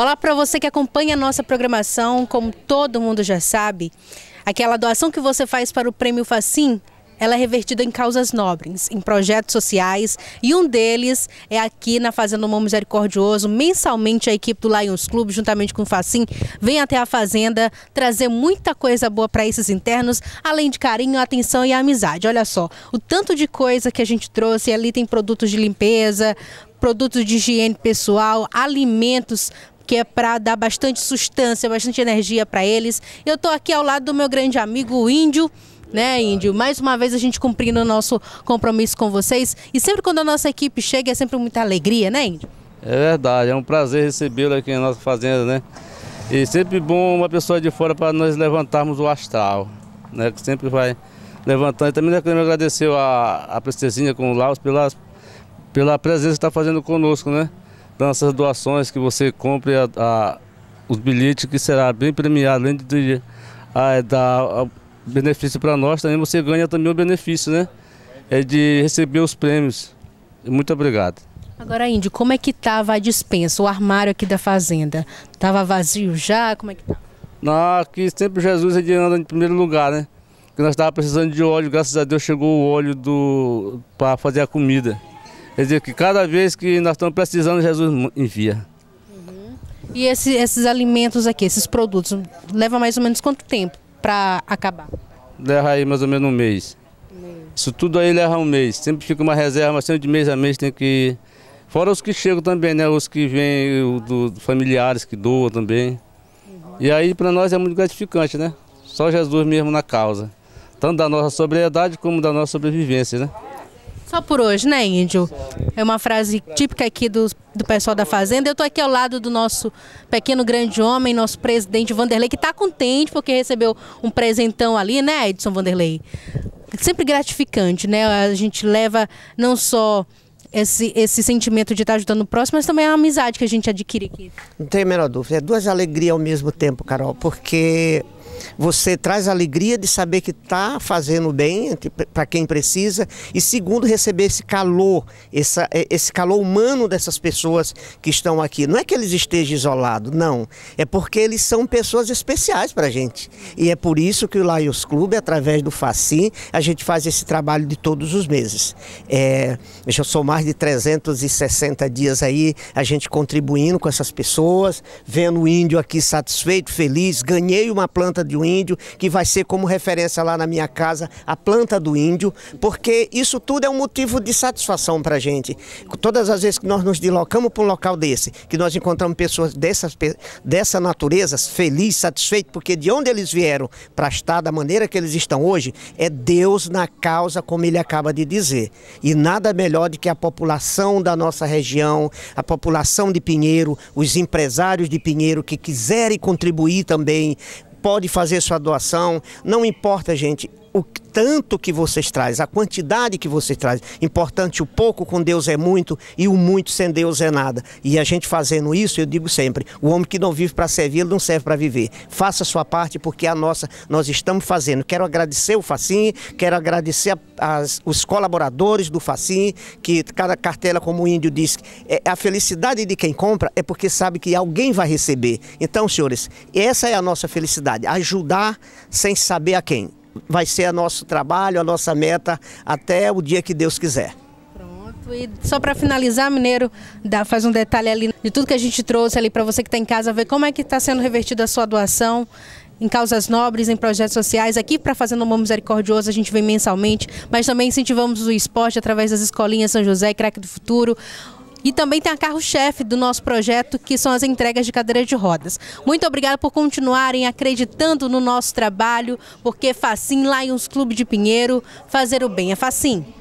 Olá para você que acompanha a nossa programação, como todo mundo já sabe, aquela doação que você faz para o Prêmio Facim ela é revertida em causas nobres, em projetos sociais, e um deles é aqui na Fazenda Mão Misericordioso. Mensalmente a equipe do Lions Club, juntamente com o Facim, vem até a fazenda trazer muita coisa boa para esses internos, além de carinho, atenção e amizade. Olha só, o tanto de coisa que a gente trouxe, ali tem produtos de limpeza, produtos de higiene pessoal, alimentos que é para dar bastante sustância, bastante energia para eles. Eu estou aqui ao lado do meu grande amigo o Índio. Né, Índio? Mais uma vez a gente cumprindo o nosso compromisso com vocês. E sempre quando a nossa equipe chega é sempre muita alegria, né, Índio? É verdade, é um prazer recebê-lo aqui na nossa fazenda, né? E sempre bom uma pessoa de fora para nós levantarmos o astral, né? Que sempre vai levantando. E também né, queremos agradecer a, a Princesinha com o Laos pela, pela presença que está fazendo conosco, né? essas doações que você compre a, a, os bilhetes que será bem premiado, além de, a, dar benefício para nós, também você ganha também o benefício, né? É de receber os prêmios. Muito obrigado. Agora, Índio, como é que estava a dispensa, o armário aqui da fazenda? Estava vazio já? Como é que tá? aqui sempre Jesus ele anda em primeiro lugar, né? Que nós estávamos precisando de óleo, graças a Deus chegou o óleo do para fazer a comida. Quer dizer que cada vez que nós estamos precisando, Jesus envia. Uhum. E esse, esses alimentos aqui, esses produtos, leva mais ou menos quanto tempo para acabar? Leva aí mais ou menos um mês. Isso tudo aí leva um mês. Sempre fica uma reserva, mas sempre de mês a mês tem que. Fora os que chegam também, né? Os que vêm, os do, familiares que doam também. Uhum. E aí para nós é muito gratificante, né? Só Jesus mesmo na causa. Tanto da nossa sobriedade como da nossa sobrevivência, né? Só por hoje, né, Índio? É uma frase típica aqui do, do pessoal da Fazenda. Eu estou aqui ao lado do nosso pequeno grande homem, nosso presidente Vanderlei, que está contente porque recebeu um presentão ali, né, Edson Vanderlei? Sempre gratificante, né? A gente leva não só esse, esse sentimento de estar ajudando o próximo, mas também a amizade que a gente adquire aqui. Não tem a menor dúvida. É duas alegrias ao mesmo tempo, Carol, porque você traz a alegria de saber que está fazendo bem para quem precisa. E segundo, receber esse calor, essa, é, esse calor humano dessas pessoas que estão aqui. Não é que eles estejam isolados, não. É porque eles são pessoas especiais para a gente. E é por isso que o Lions Clube, através do Facim, a gente faz esse trabalho de todos os meses. É, já são mais de 360 dias aí, a gente contribuindo com essas pessoas, vendo o índio aqui satisfeito, feliz. Ganhei uma planta de de um índio, que vai ser como referência lá na minha casa, a planta do índio, porque isso tudo é um motivo de satisfação para a gente. Todas as vezes que nós nos deslocamos para um local desse, que nós encontramos pessoas dessas, dessa natureza, felizes, satisfeito porque de onde eles vieram para estar da maneira que eles estão hoje, é Deus na causa, como ele acaba de dizer. E nada melhor do que a população da nossa região, a população de Pinheiro, os empresários de Pinheiro que quiserem contribuir também pode fazer sua doação. Não importa, gente, o tanto que vocês trazem, a quantidade que vocês trazem. Importante o pouco com Deus é muito e o muito sem Deus é nada. E a gente fazendo isso, eu digo sempre, o homem que não vive para servir, ele não serve para viver. Faça a sua parte porque a nossa nós estamos fazendo. Quero agradecer o Facim, quero agradecer as, os colaboradores do Facim, que cada cartela, como o índio disse, é, a felicidade de quem compra é porque sabe que alguém vai receber. Então, senhores, essa é a nossa felicidade, ajudar sem saber a quem vai ser o nosso trabalho, a nossa meta até o dia que Deus quiser. Pronto. E só para finalizar, Mineiro, dá, faz um detalhe ali de tudo que a gente trouxe ali para você que está em casa, ver como é que está sendo revertida a sua doação em causas nobres, em projetos sociais. Aqui para Fazendo uma Mão Misericordioso a gente vem mensalmente, mas também incentivamos o esporte através das escolinhas São José, Craque do Futuro, e também tem a carro-chefe do nosso projeto, que são as entregas de cadeira de rodas. Muito obrigada por continuarem acreditando no nosso trabalho, porque Facim, Lions Clube de Pinheiro, fazer o bem é Facim.